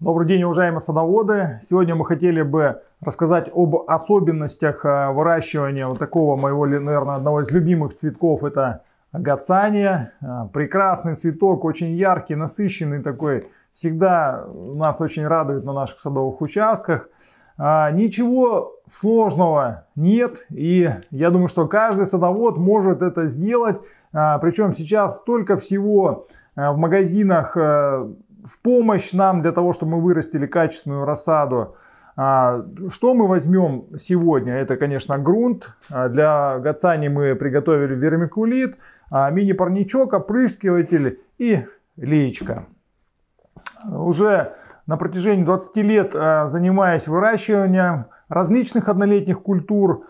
Добрый день, уважаемые садоводы! Сегодня мы хотели бы рассказать об особенностях э, выращивания вот такого моего, наверное, одного из любимых цветков. Это гацания. Э, прекрасный цветок, очень яркий, насыщенный такой. Всегда нас очень радует на наших садовых участках. Э, ничего сложного нет, и я думаю, что каждый садовод может это сделать. Причем сейчас столько всего в магазинах в помощь нам для того, чтобы мы вырастили качественную рассаду. А, что мы возьмем сегодня? Это, конечно, грунт. А, для гацани мы приготовили вермикулит, а, мини-парничок, опрыскиватель и леечка. Уже на протяжении 20 лет занимаясь выращиванием различных однолетних культур,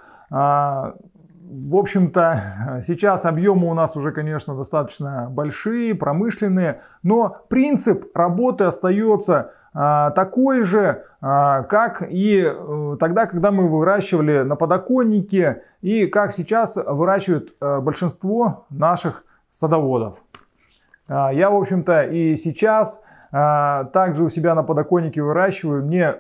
в общем-то, сейчас объемы у нас уже, конечно, достаточно большие, промышленные, но принцип работы остается а, такой же, а, как и э, тогда, когда мы выращивали на подоконнике и как сейчас выращивают э, большинство наших садоводов. А, я, в общем-то, и сейчас также у себя на подоконнике выращиваю. Мне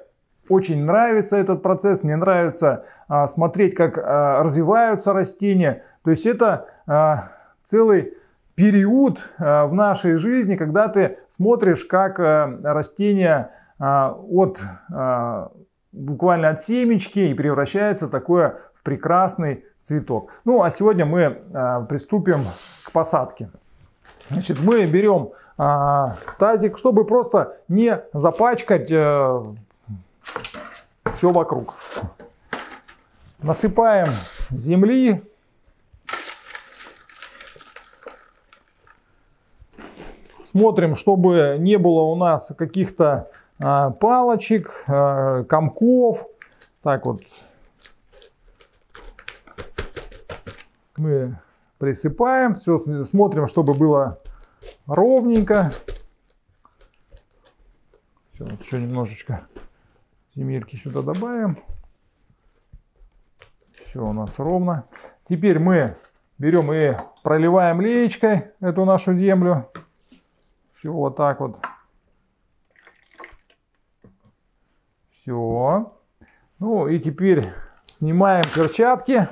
очень нравится этот процесс, мне нравится а, смотреть, как а, развиваются растения. То есть это а, целый период а, в нашей жизни, когда ты смотришь, как а, растения а, от а, буквально от семечки и превращается такое в прекрасный цветок. Ну а сегодня мы а, приступим к посадке. Значит, мы берем а, тазик, чтобы просто не запачкать а, все вокруг. Насыпаем земли. Смотрим, чтобы не было у нас каких-то а, палочек, а, комков. Так вот. Мы присыпаем, все смотрим, чтобы было ровненько. Все, вот еще немножечко Земельки сюда добавим. Все у нас ровно. Теперь мы берем и проливаем леечкой эту нашу землю. Все вот так вот. Все. Ну и теперь снимаем перчатки.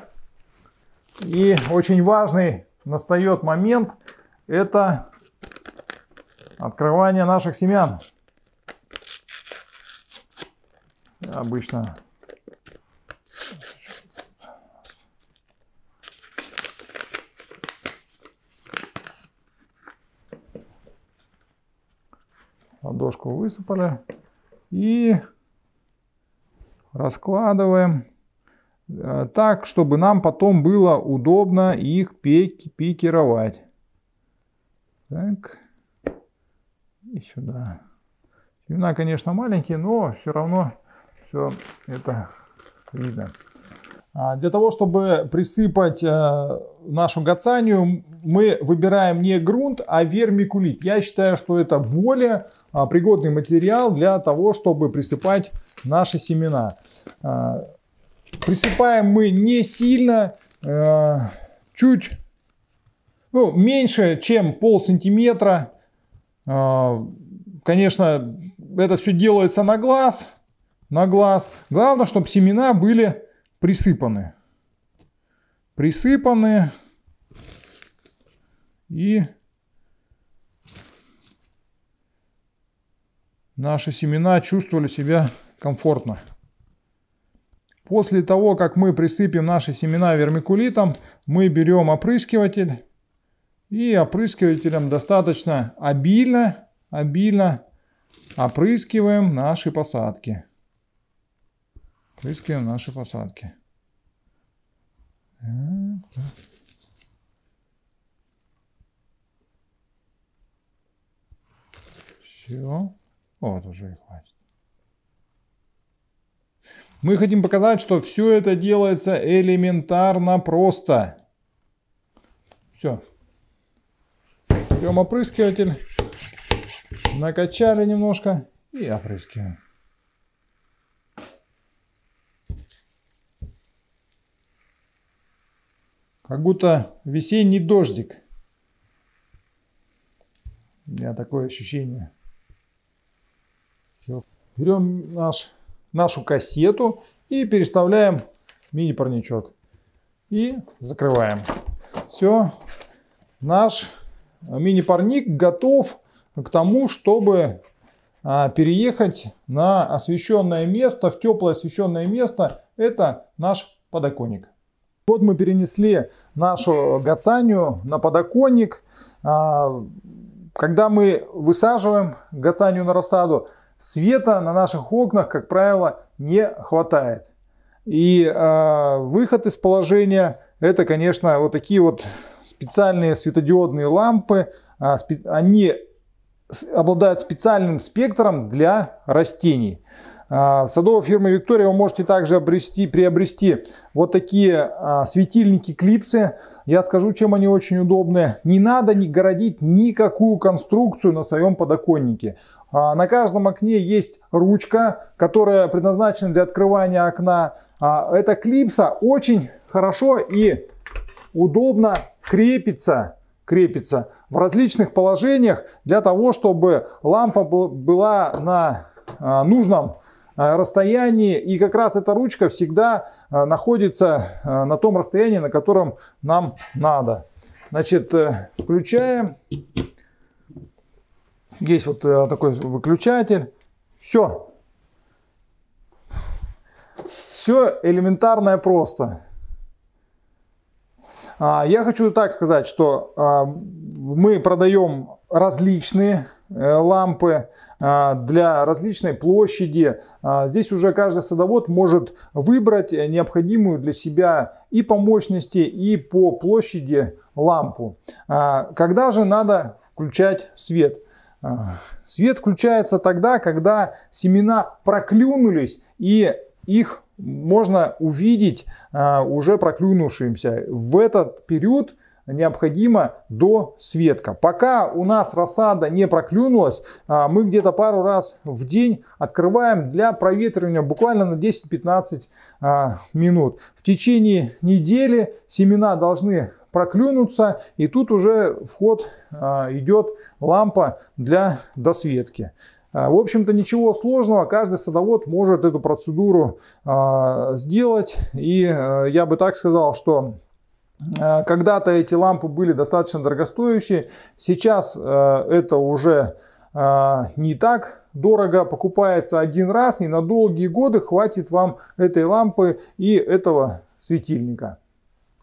И очень важный настает момент. Это открывание наших семян. обычно ладошку высыпали и раскладываем э, так, чтобы нам потом было удобно их пик пикировать. Так. И сюда. Семена, конечно, маленькие, но все равно все это видно. А, для того, чтобы присыпать э, нашу гацанию, мы выбираем не грунт, а вермикулит. Я считаю, что это более а, пригодный материал для того, чтобы присыпать наши семена. А, присыпаем мы не сильно, э, чуть ну, меньше, чем пол сантиметра. Конечно, это все делается на глаз, на глаз. Главное, чтобы семена были присыпаны. Присыпаны и наши семена чувствовали себя комфортно. После того, как мы присыпем наши семена вермикулитом, мы берем опрыскиватель. И опрыскивателем достаточно обильно, обильно опрыскиваем наши посадки. Прыскаем наши посадки. Э, все. Вот уже и хватит. Мы хотим показать, что все это делается элементарно просто. Все. Берем опрыскиватель, накачали немножко и опрыскиваем. Как будто весенний дождик. У меня такое ощущение. Все. Берем наш, нашу кассету и переставляем мини-парничок. И закрываем. Все. Наш э, мини-парник готов к тому, чтобы а, переехать на освещенное место, в теплое освещенное место. Это наш подоконник. Вот мы перенесли нашу гацанию на подоконник. А, когда мы высаживаем гацанию на рассаду, света на наших окнах, как правило, не хватает. И а, выход из положения это, конечно, вот такие вот специальные светодиодные лампы. А, они обладают специальным спектром для растений. А, Садовая фирма Виктория вы можете также обрести, приобрести вот такие а, светильники-клипсы. Я скажу, чем они очень удобны. Не надо не городить никакую конструкцию на своем подоконнике. А, на каждом окне есть ручка, которая предназначена для открывания окна. Эта клипса очень хорошо и удобно крепится крепится в различных положениях для того, чтобы лампа была на нужном Э, расстоянии. И как раз эта ручка всегда э, находится э, на том расстоянии, на котором нам надо. Значит, включаем. Есть вот такой выключатель. Все. Все элементарное просто. А, я хочу так сказать, что а, мы продаем различные э, лампы а, для различной площади. Здесь уже каждый садовод может выбрать необходимую для себя и по мощности, и по площади лампу. Когда же надо включать свет? Свет включается тогда, когда семена проклюнулись и их можно увидеть а, уже проклюнувшимся. В этот период необходимо до светка. Пока у нас рассада не проклюнулась, а, мы где-то пару раз в день открываем для проветривания буквально на 10-15 а, минут. В течение недели семена должны проклюнуться, и тут уже вход идет лампа для досветки. А, в общем-то ничего сложного, каждый садовод может эту процедуру а, сделать. И а, я бы так сказал, что когда-то эти лампы были достаточно дорогостоящие, сейчас это уже не так дорого покупается один раз, и на долгие годы хватит вам этой лампы и этого светильника.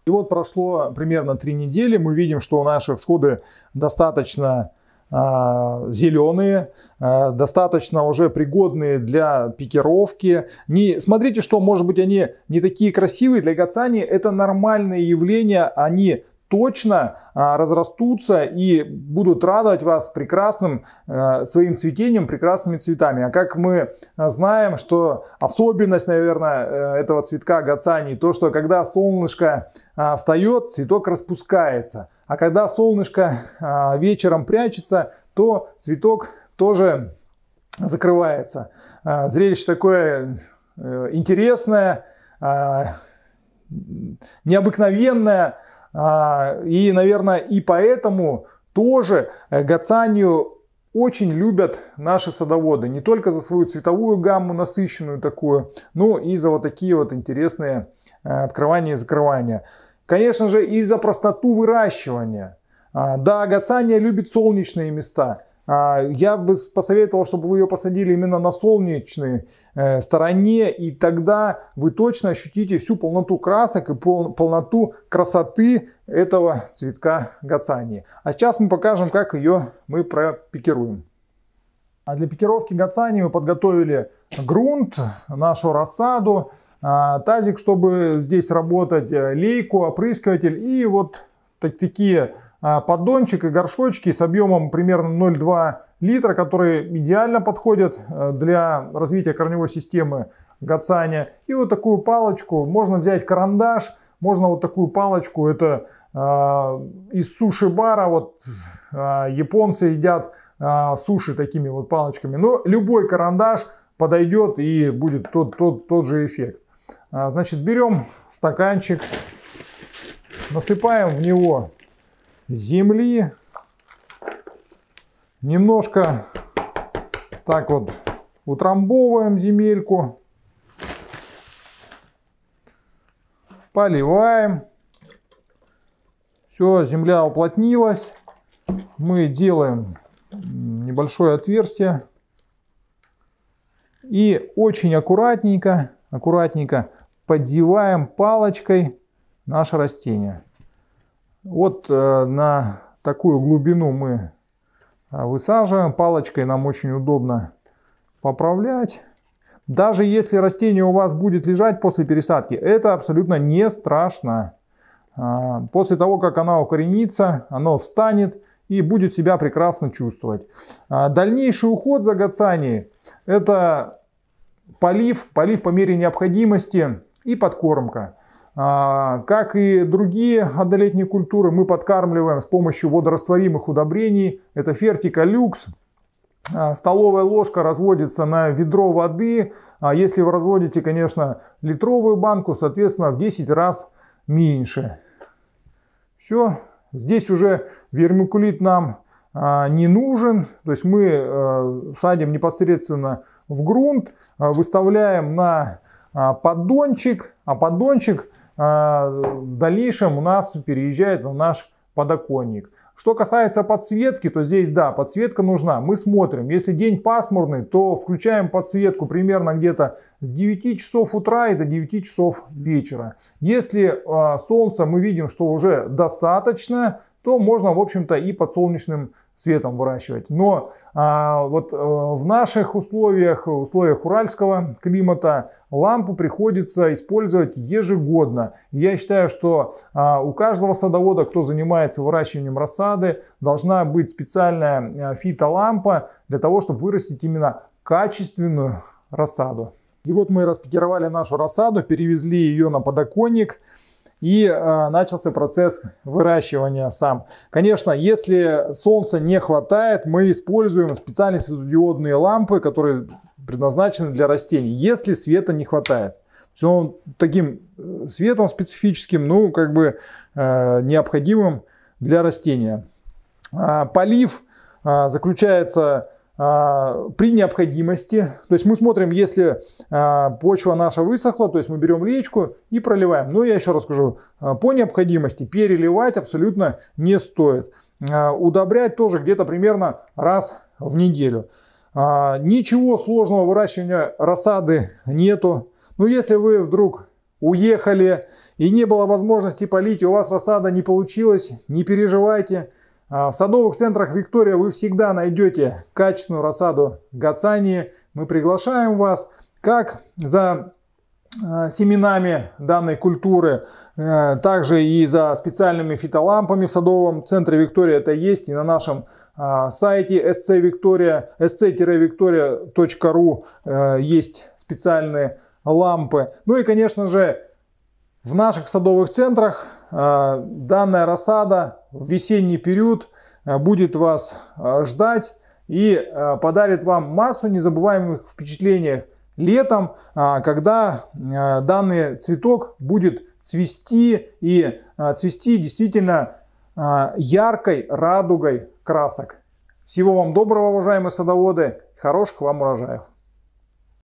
И вот прошло примерно три недели, мы видим, что наши всходы достаточно а, зеленые, а, достаточно уже пригодные для пикировки. Не, смотрите, что, может быть, они не такие красивые для гацани. Это нормальное явление, они точно а, разрастутся и будут радовать вас прекрасным своим цветением, прекрасными цветами. А как мы знаем, что особенность, наверное, э, этого цветка гацани, то, что когда солнышко встает, цветок распускается. А когда солнышко а, вечером прячется, то цветок тоже закрывается. А, зрелище такое э, интересное, а, необыкновенное. И, наверное, и поэтому тоже э, гацанию очень любят наши садоводы. Не только за свою цветовую гамму насыщенную такую, но и за вот такие вот интересные э, открывания и закрывания. Конечно же, из за простоту выращивания. А, да, агацания любит солнечные места. А, я бы посоветовал, чтобы вы ее посадили именно на солнечной э, стороне, и тогда вы точно ощутите всю полноту красок и полноту красоты этого цветка гацании. А сейчас мы покажем, как ее мы пропикируем. А для пикировки гацании мы подготовили грунт, нашу рассаду. А, тазик, чтобы здесь работать, э, лейку, опрыскиватель и вот такие а, поддончики, горшочки с объемом примерно 0,2 литра, которые идеально подходят э, для развития корневой системы гацания. И вот такую палочку, можно взять карандаш, можно вот такую палочку, это а, из суши-бара, вот японцы едят суши такими вот палочками. Но любой карандаш подойдет и будет тот, тот, тот же эффект. А, значит, берем стаканчик, насыпаем в него земли, немножко так вот утрамбовываем земельку, поливаем. Все, земля уплотнилась. Мы делаем небольшое отверстие. И очень аккуратненько, аккуратненько поддеваем палочкой наше растение. Вот э, на такую глубину мы э, высаживаем. Палочкой нам очень удобно поправлять. Даже если растение у вас будет лежать после пересадки, это абсолютно не страшно. А, после того, как она укоренится, оно встанет и будет себя прекрасно чувствовать. А, дальнейший уход за гацанией – это полив, полив по мере необходимости и подкормка. А, как и другие однолетние культуры, мы подкармливаем с помощью водорастворимых удобрений. Это фертика люкс. Столовая ложка разводится на ведро воды. а Если вы разводите, конечно, литровую банку, соответственно, в 10 раз меньше. Все. Здесь уже вермикулит нам а, не нужен. То есть мы а, садим непосредственно в грунт, выставляем на а, поддончик, а поддончик а, в дальнейшем у нас переезжает в наш подоконник. Что касается подсветки, то здесь, да, подсветка нужна. Мы смотрим, если день пасмурный, то включаем подсветку примерно где-то с 9 часов утра и до 9 часов вечера. Если э, солнца мы видим, что уже достаточно, то можно, в общем-то, и под солнечным светом выращивать. Но а, вот а, в наших условиях, условиях уральского климата, лампу приходится использовать ежегодно. Я считаю, что а, у каждого садовода, кто занимается выращиванием рассады, должна быть специальная э, фитолампа для того, чтобы вырастить именно качественную рассаду. И вот мы распикировали нашу рассаду, перевезли ее на подоконник и э, начался процесс выращивания сам. Конечно, если солнца не хватает, мы используем специальные светодиодные лампы, которые предназначены для растений, если света не хватает. То таким э, светом специфическим, ну, как бы э, необходимым для растения. А, полив а, заключается а, при необходимости, то есть мы смотрим, если а, почва наша высохла, то есть мы берем речку и проливаем. Но я еще раз скажу, а, по необходимости переливать абсолютно не стоит. Удобрять тоже где-то примерно раз в неделю. Ничего сложного выращивания рассады нету. Но если вы вдруг уехали и не было возможности полить, и у вас рассада не получилась, не переживайте – а, в садовых центрах Виктория вы всегда найдете качественную рассаду гацании. Мы приглашаем вас как за а, семенами данной культуры, э, также и за специальными фитолампами в садовом центре Виктория это есть и на нашем а, сайте sc-victoria.ru э, есть специальные лампы. Ну и, конечно же, в наших садовых центрах э, данная рассада в весенний период э, будет вас э, ждать и подарит вам массу незабываемых впечатлений летом, когда данный цветок будет цвести и цвести действительно яркой радугой красок. Всего вам доброго, уважаемые садоводы, хороших вам урожаев!